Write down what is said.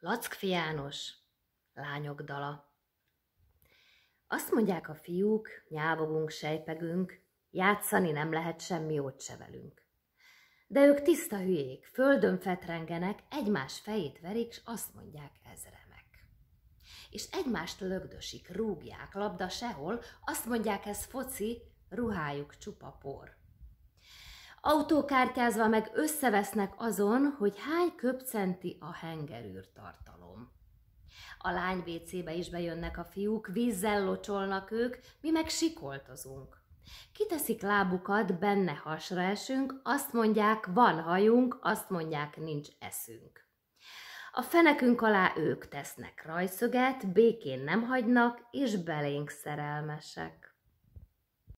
Lackfi János, lányok dala. Azt mondják a fiúk, nyávogunk, sejpegünk, játszani nem lehet semmi ott se velünk. De ők tiszta hülyék, földön fetrengenek, egymás fejét verik, s azt mondják ezremek. És egymást lögdösik, rúgják, labda sehol, azt mondják ez foci, ruhájuk csupa por. Autókártyázva meg összevesznek azon, hogy hány köpcenti a hengerűr tartalom. A lány vécébe is bejönnek a fiúk, vízzel locsolnak ők, mi meg sikoltozunk. Kiteszik lábukat, benne hasra esünk, azt mondják, van hajunk, azt mondják, nincs eszünk. A fenekünk alá ők tesznek rajszöget, békén nem hagynak, és belénk szerelmesek.